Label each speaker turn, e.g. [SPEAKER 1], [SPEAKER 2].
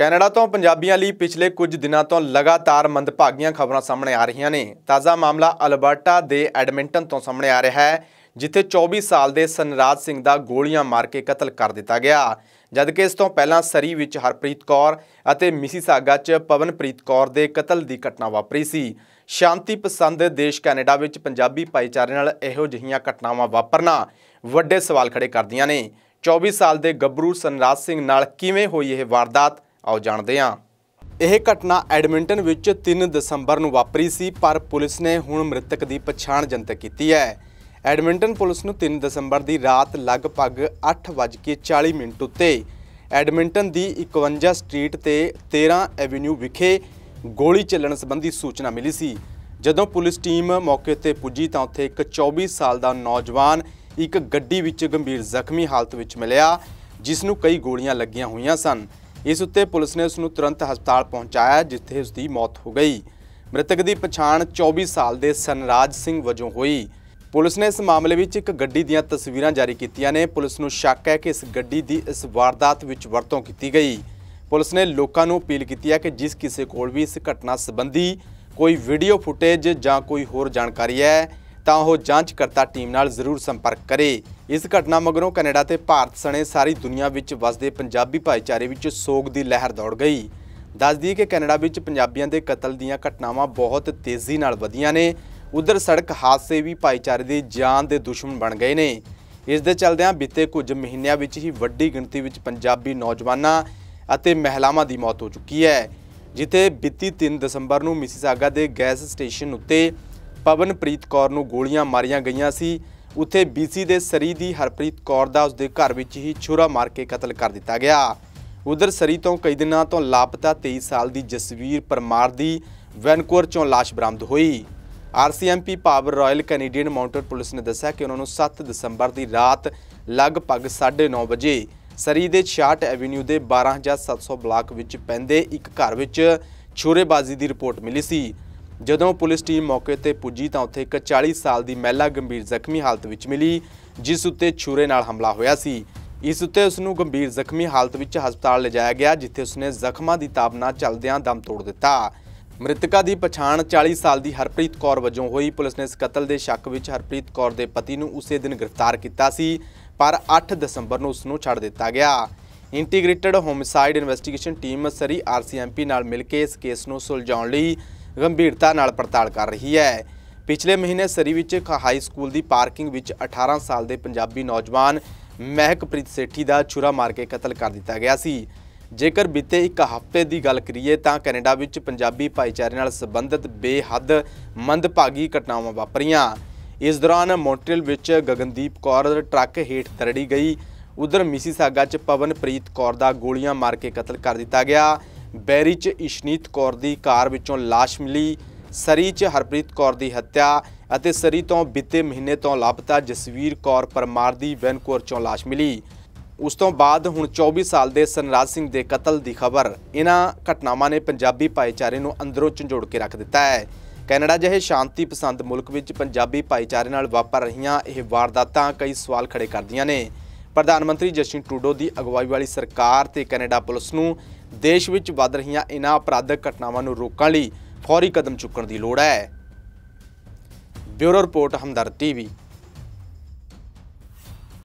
[SPEAKER 1] Canada ਤੋਂ ਪੰਜਾਬੀਆਂ ਲਈ ਪਿਛਲੇ ਕੁਝ ਦਿਨਾਂ ਤੋਂ ਲਗਾਤਾਰ ਮੰਦਭਾਗੀਆਂ ਖਬਰਾਂ ਸਾਹਮਣੇ ਆ ਰਹੀਆਂ ਨੇ ਤਾਜ਼ਾ ਮਾਮਲਾ ਅਲਬਰਟਾ ਦੇ ਐਡਮਿੰਟਨ ਤੋਂ ਸਾਹਮਣੇ ਆ ਰਿਹਾ ਹੈ ਜਿੱਥੇ 24 ਸਾਲ ਦੇ ਸਨਰਾਜ ਸਿੰਘ ਦਾ ਗੋਲੀਆਂ ਮਾਰ ਕੇ ਕਤਲ ਕਰ ਦਿੱਤਾ ਗਿਆ ਜਦਕਿ ਇਸ ਤੋਂ ਪਹਿਲਾਂ ਸਰੀ ਵਿੱਚ ਹਰਪ੍ਰੀਤ ਕੌਰ ਅਤੇ ਮਿਸੀਸਾਗਾ 'ਚ ਪਵਨਪ੍ਰੀਤ ਕੌਰ ਦੇ ਕਤਲ ਦੀ ਘਟਨਾ ਵਾਪਰੀ ਸੀ ਸ਼ਾਂਤੀ ਪਸੰਦ ਦੇਸ਼ ਕੈਨੇਡਾ ਵਿੱਚ ਪੰਜਾਬੀ ਭਾਈਚਾਰੇ ਨਾਲ ਇਹੋ ਜਿਹੀਆਂ ਘਟਨਾਵਾਂ ਵਾਪਰਨਾ ਵੱਡੇ ਸਵਾਲ ਖੜੇ ਕਰਦੀਆਂ ਨੇ 24 ਸਾਲ ਦੇ ਗੱਭਰੂ ਸਨਰਾਜ ਸਿੰਘ ਨਾਲ ਕਿਵੇਂ ਹੋਈ ਇਹ ਵਾਰਦਾਤ ਆਓ ਜਾਣਦੇ ਹਾਂ ਇਹ ਘਟਨਾ ਐਡਮਿੰਟਨ ਵਿੱਚ 3 ਦਸੰਬਰ ਨੂੰ ਵਾਪਰੀ ਸੀ ਪਰ ਪੁਲਿਸ ਨੇ ਹੁਣ ਮ੍ਰਿਤਕ ਦੀ ਪਛਾਣ ਜਨਤਕ ਕੀਤੀ ਹੈ ਐਡਮਿੰਟਨ ਪੁਲਿਸ ਨੂੰ 3 ਦਸੰਬਰ ਦੀ ਰਾਤ ਲਗਭਗ 8:40 ਮਿੰਟ ਉੱਤੇ ਐਡਮਿੰਟਨ ਦੀ 51 ਸਟਰੀਟ ਤੇ 13 ਐਵੇਨਿਊ ਵਿਖੇ ਗੋਲੀ ਚੱਲਣ ਸੰਬੰਧੀ ਸੂਚਨਾ ਮਿਲੀ ਸੀ ਜਦੋਂ ਪੁਲਿਸ ਟੀਮ ਮੌਕੇ ਤੇ ਪੁੱਜੀ ਤਾਂ ਉੱਥੇ ਇੱਕ 24 ਸਾਲ ਦਾ ਨੌਜਵਾਨ ਇੱਕ ਗੱਡੀ ਵਿੱਚ ਗੰਭੀਰ ਜ਼ਖਮੀ ਹਾਲਤ ਵਿੱਚ ਮਿਲਿਆ ਜਿਸ ਨੂੰ ਕਈ ਗੋਲੀਆਂ ਲੱਗੀਆਂ ਹੋਈਆਂ ਸਨ ਇਸ ਉੱਤੇ ਪੁਲਿਸ ਨੇ ਉਸ ਨੂੰ ਤੁਰੰਤ ਹਸਪਤਾਲ ਪਹੁੰਚਾਇਆ ਜਿੱਥੇ ਉਸ ਦੀ ਮੌਤ ਹੋ ਗਈ ਮ੍ਰਿਤਕ ਦੀ ਪਛਾਣ 24 ਸਾਲ ਦੇ ਸਨਰਾਜ ਸਿੰਘ ਵਜੋਂ ਹੋਈ ਪੁਲਿਸ ਨੇ ਇਸ ਮਾਮਲੇ ਵਿੱਚ ਇੱਕ ਗੱਡੀ ਦੀਆਂ ਤਸਵੀਰਾਂ ਜਾਰੀ ਕੀਤੀਆਂ ਨੇ ਪੁਲਿਸ ਨੂੰ ਸ਼ੱਕ ਹੈ ਕਿ ਇਸ ਗੱਡੀ ਦੀ ਇਸ ਵਾਰਦਾਤ ਵਿੱਚ ਵਰਤੋਂ ਕੀਤੀ ਗਈ ਪੁਲਿਸ ਨੇ ਲੋਕਾਂ ਨੂੰ ਅਪੀਲ ਕੀਤੀ ਹੈ ਕਿ ਜਿਸ ਕਿਸੇ ਕੋਲ ਵੀ ਇਸ ਘਟਨਾ ਸੰਬੰਧੀ ਕੋਈ ਵੀਡੀਓ ਫੁਟੇਜ ਜਾਂ ਕੋਈ ਹੋਰ ਜਾਣਕਾਰੀ ਹੈ ਤਾਂ ਉਹ ਜਾਂਚਕਰਤਾ ਟੀਮ ਨਾਲ ਜ਼ਰੂਰ ਸੰਪਰਕ ਕਰੇ ਇਸ ਘਟਨਾ ਮਗਰੋਂ ਕੈਨੇਡਾ ਤੇ ਭਾਰਤ ਸਣੇ ਸਾਰੀ ਦੁਨੀਆ ਵਿੱਚ ਵਸਦੇ ਪੰਜਾਬੀ ਭਾਈਚਾਰੇ ਵਿੱਚ ਸੋਗ ਦੀ ਲਹਿਰ ਦੌੜ ਗਈ ਦੱਸਦੀ ਕਿ ਕੈਨੇਡਾ ਵਿੱਚ ਪੰਜਾਬੀਆਂ ਦੇ ਕਤਲ ਦੀਆਂ ਘਟਨਾਵਾਂ ਬਹੁਤ ਤੇਜ਼ੀ ਨਾਲ ਵਧੀਆਂ ਨੇ ਉਧਰ ਸੜਕ ਹਾਦਸੇ ਵੀ ਭਾਈਚਾਰੇ ਦੀ ਜਾਨ ਦੇ ਦੁਸ਼ਮਣ ਬਣ ਗਏ ਨੇ ਇਸ ਦੇ ਚਲਦਿਆਂ ਬੀਤੇ ਕੁਝ ਮਹੀਨਿਆਂ ਵਿੱਚ ਹੀ ਵੱਡੀ ਗਿਣਤੀ ਵਿੱਚ ਪੰਜਾਬੀ ਨੌਜਵਾਨਾਂ ਅਤੇ ਮਹਿਲਾਵਾਂ ਦੀ ਮੌਤ ਹੋ ਚੁੱਕੀ ਹੈ ਜਿੱਥੇ ਬੀਤੀ 3 ਦਸੰਬਰ ਨੂੰ ਮਿਸਿਸਾਗਾ ਦੇ ਗੈਸ ਸਟੇਸ਼ਨ ਉੱਤੇ ਪਵਨਪ੍ਰੀਤ ਕੌਰ ਨੂੰ ਗੋਲੀਆਂ ਮਾਰੀਆਂ ਗਈਆਂ ਸੀ ਉੱਥੇ ਬੀਸੀ ਦੇ ਸਰੀ ਦੀ ਹਰਪ੍ਰੀਤ ਕੌਰ ਦਾ ਉਸਦੇ ਘਰ ਵਿੱਚ ਹੀ ਛੁਰਾ ਮਾਰ ਕੇ ਕਤਲ ਕਰ ਦਿੱਤਾ ਗਿਆ ਉਧਰ ਸਰੀ ਤੋਂ ਕਈ ਦਿਨਾਂ ਤੋਂ ਲਾਪਤਾ 23 ਸਾਲ ਦੀ ਜਸਵੀਰ ਪਰਮਾਰ ਦੀ ਵੈਨਕੂਵਰ ਚੋਂ লাশ ਬਰਾਮਦ ਹੋਈ ਆਰਸੀਐਮਪੀ ਪਾਵਰ ਰਾਇਲ ਕੈਨੇਡੀਅਨ ਮਾਊਂਟਡ ਪੁਲਿਸ ਨੇ ਦੱਸਿਆ ਕਿ ਉਹਨਾਂ ਨੂੰ 7 ਦਸੰਬਰ ਦੀ ਰਾਤ ਲਗਭਗ 9:30 ਵਜੇ ਸਰੀ ਦੇ 66 ਐਵੇਨਿਊ ਦੇ 12700 ਬਲਾਕ ਵਿੱਚ ਪੈਂਦੇ ਇੱਕ ਘਰ ਵਿੱਚ ਛੁਰੇਬਾਜ਼ੀ ਦੀ ਰਿਪੋਰਟ ਮਿਲੀ ਸੀ ਜਦੋਂ ਪੁਲਿਸ ਟੀਮ ਮੌਕੇ ਤੇ ਪੁੱਜੀ ਤਾਂ ਉੱਥੇ ਇੱਕ 40 ਸਾਲ ਦੀ ਮਹਿਲਾ ਗੰਭੀਰ ਜ਼ਖਮੀ ਹਾਲਤ ਵਿੱਚ ਮਿਲੀ ਜਿਸ ਉੱਤੇ ਛੁਰੇ ਨਾਲ ਹਮਲਾ ਹੋਇਆ ਸੀ ਇਸ ਉੱਤੇ ਉਸ ਨੂੰ ਗੰਭੀਰ ਜ਼ਖਮੀ ਹਾਲਤ ਵਿੱਚ ਹਸਪਤਾਲ ਲਿਜਾਇਆ ਗਿਆ ਜਿੱਥੇ ਉਸ ਨੇ ਜ਼ਖਮਾਂ ਦੀ ਤਾਬ ਨਾਲ ਚਲਦਿਆਂ ਦਮ ਤੋੜ ਦਿੱਤਾ ਮ੍ਰਿਤਕਾ ਦੀ ਪਛਾਣ 40 ਸਾਲ ਦੀ ਹਰਪ੍ਰੀਤ ਕੌਰ ਵਜੋਂ ਹੋਈ ਪੁਲਿਸ ਨੇ ਇਸ ਕਤਲ ਦੇ ਸ਼ੱਕ ਵਿੱਚ ਹਰਪ੍ਰੀਤ ਕੌਰ ਦੇ ਪਤੀ ਨੂੰ ਉਸੇ ਦਿਨ ਗ੍ਰਿਫਤਾਰ ਕੀਤਾ ਸੀ ਪਰ 8 ਦਸੰਬਰ ਨੂੰ ਉਸ ਨੂੰ ਛੱਡ ਦਿੱਤਾ ਗਿਆ integrated homicide investigation team Surrey RCMP ਨਾਲ ਮਿਲ ਕੇ ਇਸ ਕੇਸ ਨੂੰ ਸੁਲਝਾਉਣ ਲਈ ਗੰਭੀਰਤਾ ਨਾਲ ਪੜਤਾਲ ਕਰ ਰਹੀ ਹੈ ਪਿਛਲੇ ਮਹੀਨੇ ਸਰੀ ਵਿੱਚ ਹਾਈ ਸਕੂਲ ਦੀ ਪਾਰਕਿੰਗ ਵਿੱਚ 18 ਸਾਲ ਦੇ ਪੰਜਾਬੀ ਨੌਜਵਾਨ ਮਹਿਕਪ੍ਰੀਤ ਸੇਠੀ ਦਾ ਛੁਰਾ ਮਾਰ ਕੇ ਕਤਲ ਕਰ ਦਿੱਤਾ ਗਿਆ ਸੀ ਜੇਕਰ ਬੀਤੇ ਇੱਕ ਹਫ਼ਤੇ ਦੀ ਗੱਲ ਕਰੀਏ ਤਾਂ ਕੈਨੇਡਾ ਵਿੱਚ ਪੰਜਾਬੀ ਭਾਈਚਾਰੇ ਨਾਲ ਸੰਬੰਧਿਤ ਬੇਹੱਦ ਮੰਦਭਾਗੀ ਘਟਨਾਵਾਂ ਵਾਪਰੀਆਂ ਇਸ ਦੌਰਾਨ ਮੌਂਟਰੀਅਲ ਵਿੱਚ ਗਗਨਦੀਪ ਕੌਰ ਟਰੱਕ ਹੇਠ ਤਰੜੀ ਗਈ ਉਧਰ ਮਿਸੀਸਾਗਾ 'ਚ ਪਵਨਪ੍ਰੀਤ ਕੌਰ ਦਾ ਗੋਲੀਆਂ ਮਾਰ ਕੇ ਕਤਲ ਕਰ ਦਿੱਤਾ ਗਿਆ ਬੈਰੀ 'ਚ ਇਸ਼ਨੀਤ ਕੌਰ ਦੀ ਕਾਰ ਵਿੱਚੋਂ লাশ ਮਿਲੀ ਸਰੀ 'ਚ ਹਰਪ੍ਰੀਤ ਕੌਰ ਦੀ ਹੱਤਿਆ ਅਤੇ ਸਰੀ ਤੋਂ ਬਿੱਤੇ ਮਹੀਨੇ ਤੋਂ ਲਾਪਤਾ ਜਸਵੀਰ ਕੌਰ ਪਰਮਾਰ ਦੀ ਵੈਨਕੂਵਰ 'ਚੋਂ লাশ ਮਿਲੀ ਉਸ ਤੋਂ ਬਾਅਦ ਹੁਣ 24 ਸਾਲ ਦੇ ਸਨਰਾਜ ਸਿੰਘ ਦੇ ਕਤਲ ਦੀ ਖਬਰ ਇਹਨਾਂ ਘਟਨਾਵਾਂ ਨੇ ਪੰਜਾਬੀ ਭਾਈਚਾਰੇ ਨੂੰ ਅੰਦਰੋਂ ਝੰਜੋੜ ਕੇ ਰੱਖ ਦਿੱਤਾ ਹੈ ਕੈਨੇਡਾ ਜਿਹੇ ਸ਼ਾਂਤੀ ਪਸੰਦ ਮੁਲਕ ਵਿੱਚ ਪੰਜਾਬੀ ਭਾਈਚਾਰੇ ਨਾਲ ਵਾਪਰ ਰਹੀਆਂ ਇਹ ਵਾਰਦਾਤਾਂ ਕਈ ਸਵਾਲ ਖੜੇ ਕਰਦੀਆਂ ਨੇ ਪ੍ਰਧਾਨ ਮੰਤਰੀ ਜਸਟਿਨ ਟਰੂਡੋ ਦੀ ਅਗਵਾਈ ਵਾਲੀ ਸਰਕਾਰ ਤੇ ਕੈਨੇਡਾ ਪੁਲਿਸ ਨੂੰ ਦੇਸ਼ ਵਿੱਚ ਵੱਧ ਰਹੀਆਂ ਇਨ੍ਹਾਂ ਅਪਰਾਧਕ ਘਟਨਾਵਾਂ ਨੂੰ ਰੋਕਣ ਲਈ ਫੌਰੀ ਕਦਮ ਚੁੱਕਣ ਦੀ ਲੋੜ ਹੈ ਬਿਊਰੋ ਰਿਪੋਰਟ ਹਮਦਰ ਟੀਵੀ